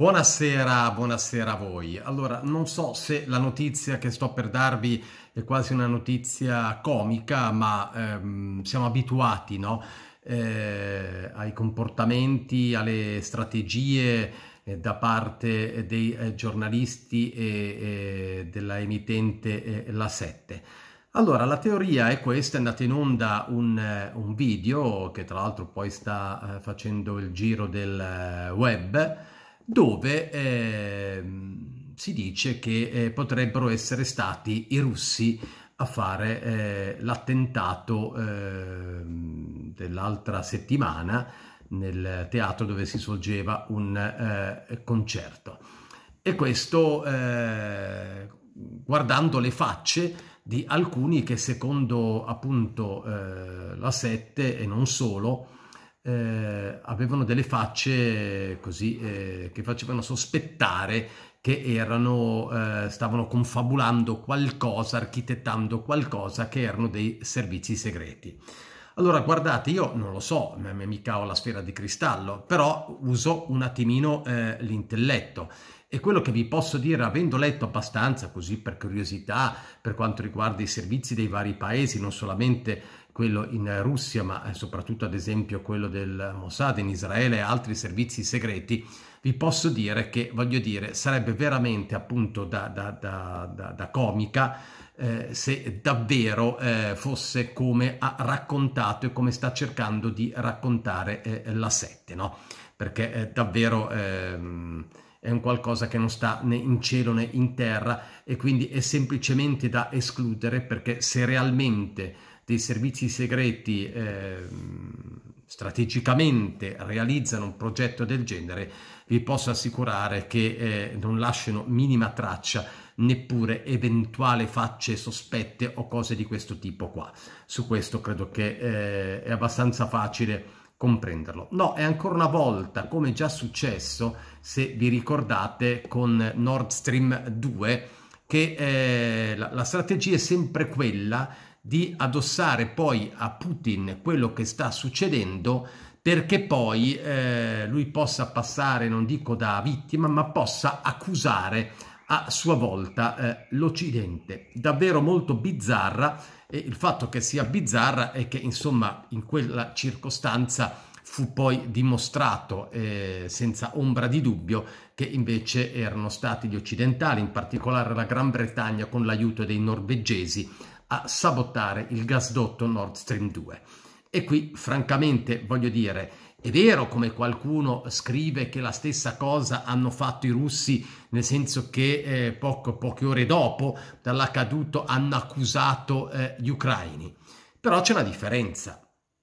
Buonasera, buonasera a voi. Allora, non so se la notizia che sto per darvi è quasi una notizia comica, ma ehm, siamo abituati no? eh, ai comportamenti, alle strategie eh, da parte eh, dei eh, giornalisti e, e della emittente eh, La 7. Allora, la teoria è questa, è andata in onda un, eh, un video che tra l'altro poi sta facendo il giro del web, dove eh, si dice che eh, potrebbero essere stati i russi a fare eh, l'attentato ehm, dell'altra settimana nel teatro dove si svolgeva un eh, concerto. E questo eh, guardando le facce di alcuni che secondo appunto la Sette e non solo eh, avevano delle facce così eh, che facevano sospettare che erano, eh, stavano confabulando qualcosa, architettando qualcosa che erano dei servizi segreti. Allora guardate, io non lo so, mica ho la sfera di cristallo, però uso un attimino eh, l'intelletto e quello che vi posso dire, avendo letto abbastanza così per curiosità per quanto riguarda i servizi dei vari paesi, non solamente quello in Russia, ma eh, soprattutto ad esempio quello del Mossad in Israele e altri servizi segreti, vi posso dire che, voglio dire, sarebbe veramente appunto da, da, da, da comica eh, se davvero eh, fosse come ha raccontato e come sta cercando di raccontare eh, la sette, no? Perché eh, davvero... Ehm, è un qualcosa che non sta né in cielo né in terra e quindi è semplicemente da escludere perché se realmente dei servizi segreti eh, strategicamente realizzano un progetto del genere, vi posso assicurare che eh, non lasciano minima traccia neppure eventuali facce sospette o cose di questo tipo qua. Su questo credo che eh, è abbastanza facile comprenderlo. No, è ancora una volta, come già successo, se vi ricordate, con Nord Stream 2, che eh, la, la strategia è sempre quella di addossare poi a Putin quello che sta succedendo perché poi eh, lui possa passare, non dico da vittima, ma possa accusare a sua volta eh, l'Occidente. Davvero molto bizzarra e il fatto che sia bizzarra è che insomma in quella circostanza fu poi dimostrato eh, senza ombra di dubbio che invece erano stati gli occidentali, in particolare la Gran Bretagna con l'aiuto dei norvegesi, a sabotare il gasdotto Nord Stream 2. E qui francamente voglio dire è vero, come qualcuno scrive, che la stessa cosa hanno fatto i russi, nel senso che eh, poco, poche ore dopo dall'accaduto hanno accusato eh, gli ucraini. Però c'è una differenza.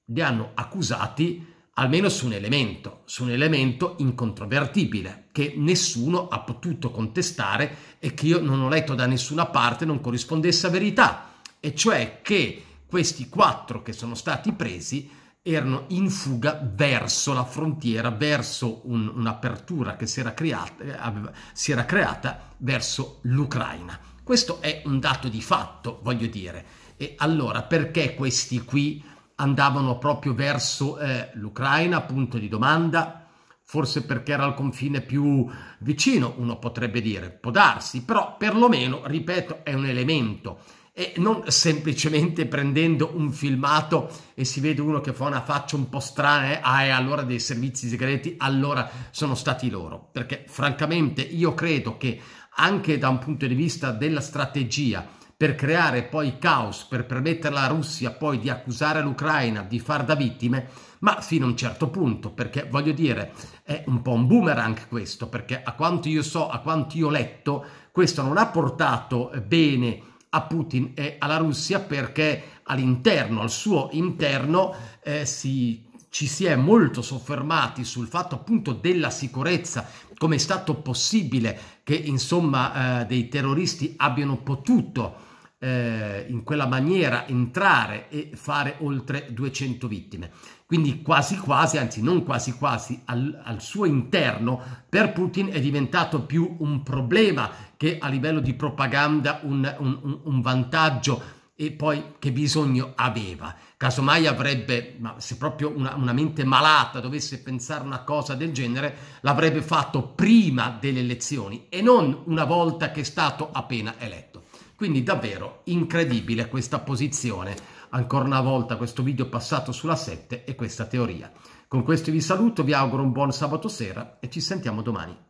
Li hanno accusati almeno su un elemento, su un elemento incontrovertibile che nessuno ha potuto contestare e che io non ho letto da nessuna parte non corrispondesse a verità, e cioè che questi quattro che sono stati presi erano in fuga verso la frontiera, verso un, un'apertura che si era, creata, eh, aveva, si era creata verso l'Ucraina. Questo è un dato di fatto, voglio dire. E allora perché questi qui andavano proprio verso eh, l'Ucraina, punto di domanda? Forse perché era il confine più vicino, uno potrebbe dire, può darsi, però perlomeno, ripeto, è un elemento e non semplicemente prendendo un filmato e si vede uno che fa una faccia un po' strana, eh? ah, e allora dei servizi segreti, allora sono stati loro. Perché francamente io credo che anche da un punto di vista della strategia, per creare poi caos, per permettere alla Russia poi di accusare l'Ucraina di far da vittime, ma fino a un certo punto, perché voglio dire, è un po' un boomerang questo, perché a quanto io so, a quanto io ho letto, questo non ha portato eh, bene a Putin e alla Russia perché all'interno, al suo interno, eh, si, ci si è molto soffermati sul fatto appunto della sicurezza, come è stato possibile che insomma eh, dei terroristi abbiano potuto eh, in quella maniera entrare e fare oltre 200 vittime. Quindi quasi quasi, anzi non quasi quasi, al, al, suo interno per Putin è diventato più un problema che a livello di propaganda un, un, un vantaggio e poi che bisogno aveva. Casomai avrebbe, ma se proprio una, una, mente malata dovesse pensare una cosa del genere, l'avrebbe fatto prima delle elezioni e non una volta che è stato appena eletto. Quindi davvero incredibile questa posizione. Ancora una volta questo video passato sulla 7 e questa teoria. Con questo vi saluto, vi auguro un buon sabato sera e ci sentiamo domani.